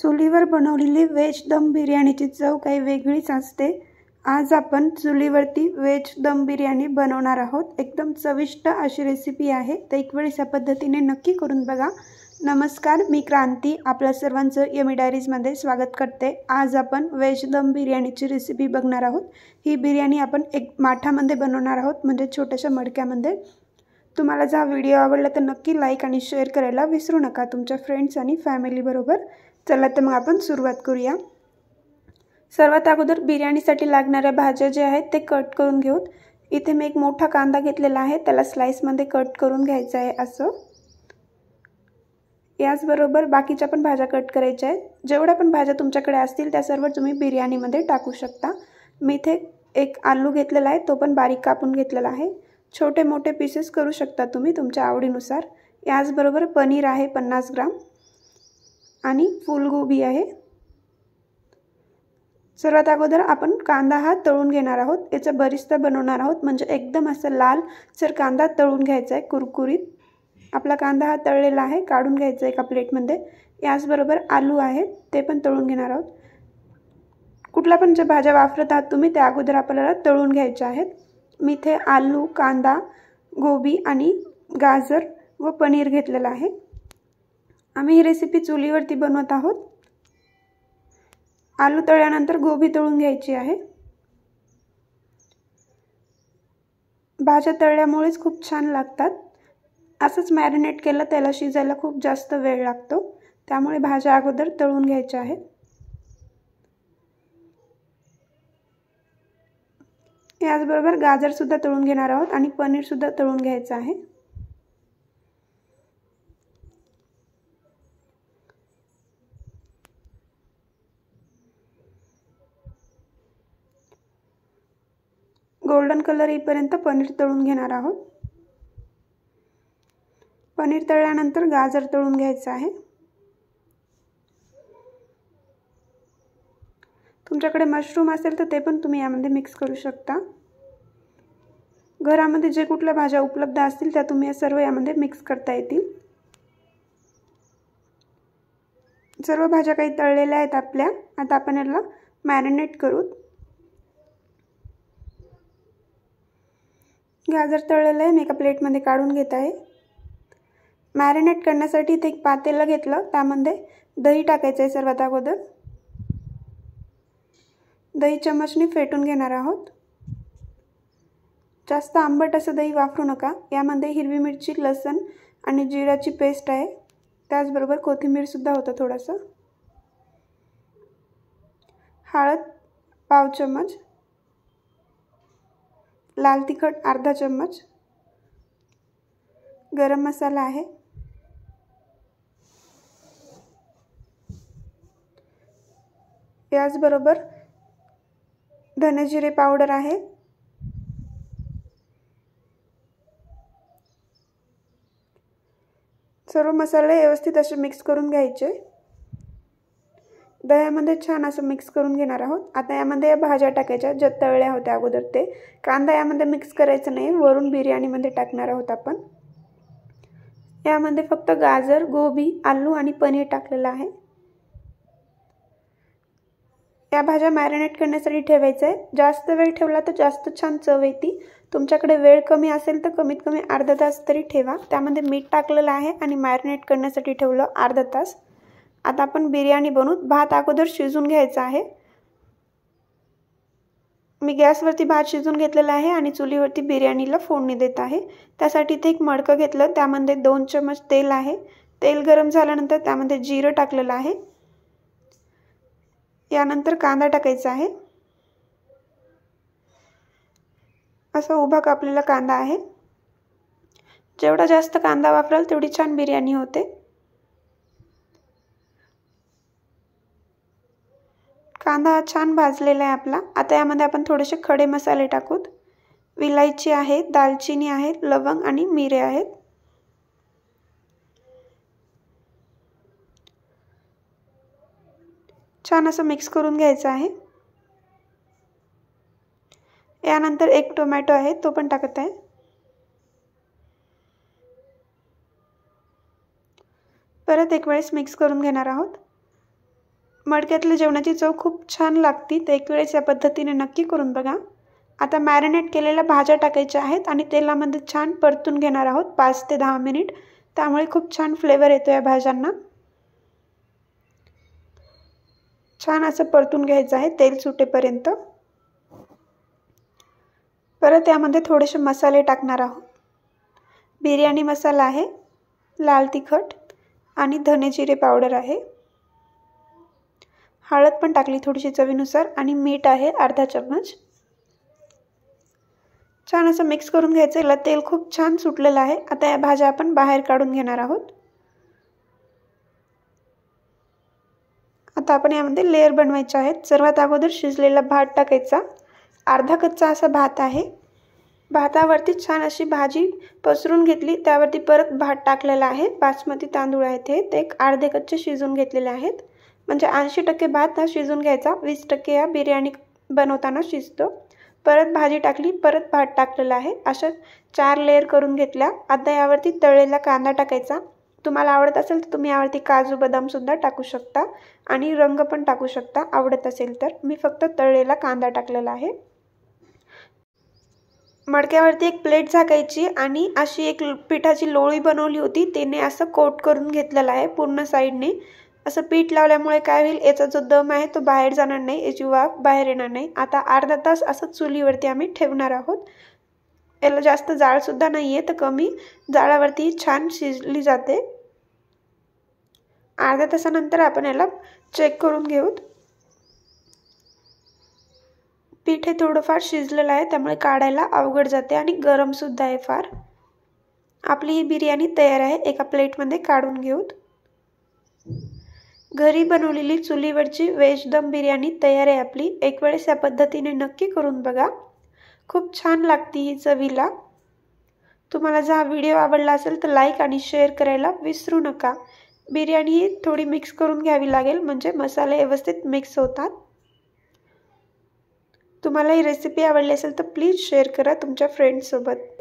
चुलीवर बनवलेली व्हेज दम बिर्याणीची चव काही वेगळीच असते आज आपण चुलीवरती व्हेज दम बिर्याणी बनवणार आहोत एकदम चविष्ट अशी रेसिपी आहे तर एक वेळेस या पद्धतीने नक्की करून बघा नमस्कार मी क्रांती आपल्या सर्वांचं यमी डायरीजमध्ये स्वागत करते आज आपण व्हेज दम बिर्याणीची रेसिपी बघणार आहोत ही बिर्याणी आपण एक माठामध्ये बनवणार आहोत म्हणजे छोट्याशा मडक्यामध्ये तुम्हाला जर व्हिडिओ आवडला तर नक्की लाईक आणि शेअर करायला विसरू नका तुमच्या फ्रेंड्स आणि फॅमिलीबरोबर चला तर मग आपण सुरुवात करूया सर्वात अगोदर बिर्याणीसाठी लागणाऱ्या भाज्या ज्या आहेत ते कट करून घेऊत इथे मी एक मोठा कांदा घेतलेला आहे त्याला स्लाईसमध्ये कट करून घ्यायचा आहे असं याचबरोबर बाकीच्या पण भाज्या कट करायच्या आहेत जेवढ्या पण भाज्या तुमच्याकडे असतील त्या सर्व तुम्ही बिर्याणीमध्ये टाकू शकता मी इथे एक आलू घेतलेला आहे तो पण बारीक कापून घेतलेला आहे छोटे मोठे पीसेस करू शकता तुम्ही तुमच्या आवडीनुसार याचबरोबर पनीर आहे पन्नास ग्राम आणि फुलगोबी आहे सर्वात अगोदर आपण कांदा हा तळून घेणार आहोत याचा बरिस्ता बनवणार आहोत म्हणजे एकदम असं लाल सर कांदा तळून घ्यायचा आहे कुरकुरीत आपला कांदा हा तळलेला आहे काढून घ्यायचा आहे एका प्लेटमध्ये याचबरोबर आलू आहेत ते पण तळून घेणार आहोत कुठल्या पण ज्या भाज्या वापरत आहात तुम्ही त्या अगोदर आपल्याला तळून घ्यायच्या आहेत मी इथे आलू कांदा गोबी आणि गाजर व पनीर घेतलेलं आहे आम्ही ही रेसिपी चुलीवरती बनवत आहोत आलू तळल्यानंतर गोबी तळून घ्यायची आहे भाज्या तळल्यामुळेच खूप छान लागतात असंच मॅरिनेट केलं त्याला शिजायला खूप जास्त वेळ लागतो त्यामुळे भाज्या अगोदर तळून घ्यायच्या आहेत याचबरोबर गाजरसुद्धा तळून घेणार आहोत आणि पनीरसुद्धा तळून घ्यायचं आहे गोल्डन कलर येईपर्यंत पनीर तळून घेणार आहोत पनीर तळल्यानंतर गाजर तळून घ्यायचं आहे तुमच्याकडे मशरूम असेल तर ते पण तुम्ही यामध्ये मिक्स करू शकता घरामध्ये जे कुठल्या भाज्या उपलब्ध असतील त्या तुम्ही या सर्व यामध्ये मिक्स करता येतील सर्व भाज्या काही तळलेल्या आहेत आपल्या आता आपण याला मॅरिनेट करू गाजर तळलेलं आहे मी एका प्लेटमध्ये काढून घेत आहे मॅरिनेट करण्यासाठी ते एक पातेलं घेतलं त्यामध्ये दही टाकायचं आहे सर्वात अगोदर दही चमचनी फेटून घेणार आहोत जास्त आंबट असं दही वापरू नका यामध्ये हिरवी मिरची लसण आणि जिऱ्याची पेस्ट आहे त्याचबरोबर कोथिंबीरसुद्धा होतं थोडंसं हळद पाव चमच लाल तिखट अर्धा चम्मच गरम मसाला आहे याचबरोबर धनेजिरे पावडर आहे सर्व मसाले व्यवस्थित असे मिक्स करून घ्यायचे दह्यामध्ये छान असं मिक्स करून घेणार आहोत आता यामध्ये या भाज्या टाकायच्या ज्या तळल्या होत्या अगोदर ते कांदा यामध्ये मिक्स करायचं नाही वरून बिर्याणीमध्ये टाकणार आहोत आपण यामध्ये फक्त गाजर गोबी आलू आणि पनीर टाकलेलं आहे या भाज्या मॅरिनेट करण्यासाठी ठेवायचं आहे जास्त वेळ ठेवला तर जास्त छान चव येते तुमच्याकडे वेळ कमी असेल तर कमीत कमी अर्धा तास तरी ठेवा त्यामध्ये मीठ टाकलेलं आहे आणि मॅरिनेट करण्यासाठी ठेवलं अर्धा तास आता आपण बिर्याणी बनवू भात अगोदर शिजून घ्यायचा आहे मी गॅसवरती भात शिजून घेतलेला आहे आणि चुलीवरती बिर्याणीला फोडणी देत आहे त्यासाठी इथे एक मडकं घेतलं त्यामध्ये दोन चमच तेल आहे तेल गरम झाल्यानंतर त्यामध्ये जिरं टाकलेलं आहे यानंतर कांदा टाकायचा आहे असा उभा कापलेला कांदा आहे जेवढा जास्त कांदा वापराल तेवढी छान बिर्याणी होते कांदा छान भाजलेला आहे आपला आता यामध्ये आपण थोडेसे खडे मसाले टाकूत विलायची आहे दालचिनी आहे लवंग आणि मिरे आहेत छान असं मिक्स करून घ्यायचं आहे यानंतर एक टोमॅटो आहे तो पण टाकत आहे परत एक वेळेस मिक्स करून घेणार आहोत मडक्यातल्या जेवणाची चव खूप छान लागते तर एक वेळेस या पद्धतीने नक्की करून बघा आता मॅरिनेट केलेल्या भाज्या टाकायच्या आहेत आणि तेलामध्ये छान परतून घेणार आहोत पाच ते दहा मिनिट त्यामुळे खूप छान फ्लेवर येतो या भाज्यांना छान असं परतून घ्यायचं आहे तेल सुटेपर्यंत परत यामध्ये थोडेसे मसाले टाकणार आहोत बिर्याणी मसाला आहे लाल तिखट आणि धने जिरे पावडर आहे हळद पण टाकली थोडीशी चवीनुसार आणि मीठ आहे अर्धा चम्मच छान असं मिक्स करून घ्यायचं याला तेल खूप छान सुटलेलं आहे आता या भाज्या आपण बाहेर काढून घेणार आहोत आता आपण यामध्ये लेअर बनवायचे आहेत सर्वात अगोदर शिजलेला भात टाकायचा अर्धा कच्चा असा भात आहे भातावरती छान अशी भाजी पसरून घेतली त्यावरती परत भात टाकलेला आहे बासमती तांदूळ आहेत हे ते एक अर्धे कच्चे शिजून घेतलेले आहेत म्हणजे ऐंशी टक्के भात हा शिजून घ्यायचा वीस टक्के या बिर्याणी बनवताना शिजतो परत भाजी टाकली परत भात टाकलेला आहे अशा चार लेअर करून घेतल्या आता यावरती तळलेला कांदा टाकायचा तुम्हाला आवडत असेल तर तुम्ही यावरती काजू बदामसुद्धा टाकू शकता आणि रंग पण टाकू शकता आवडत असेल तर मी फक्त तळलेला कांदा टाकलेला आहे मडक्यावरती एक प्लेट झाकायची आणि अशी एक पिठाची लोळी बनवली होती तिने असं कोट करून घेतलेलं आहे पूर्ण साईडने असं पीठ लावल्यामुळे काय होईल याचा जो दम आहे तो बाहेर जाणार नाही याची वाफ बाहेर येणार नाही आता अर्धा तास असं चुलीवरती आम्ही ठेवणार आहोत याला जास्त जाळसुद्धा नाही आहे तर कमी जाळावरती छान शिजली जाते अर्ध्या तासानंतर आपण याला चेक करून घेऊत पीठ हे थोडंफार शिजलेलं आहे त्यामुळे काढायला अवघड जाते आणि गरमसुद्धा आहे फार आपली ही बिर्याणी तयार आहे एका प्लेटमध्ये काढून घेऊत घरी बनवलेली चुलीवरची वेज दम बिर्याणी तयार आहे आपली एक वेळेस या पद्धतीने नक्की करून बघा खूप छान लागती ही चवीला तुम्हाला जर हा व्हिडिओ आवडला असेल तर लाईक आणि शेअर करायला विसरू नका बिर्याणी थोडी मिक्स करून घ्यावी लागेल म्हणजे मसाले व्यवस्थित मिक्स होतात तुम्हाला ही रेसिपी आवडली असेल तर प्लीज शेअर करा तुमच्या फ्रेंडसोबत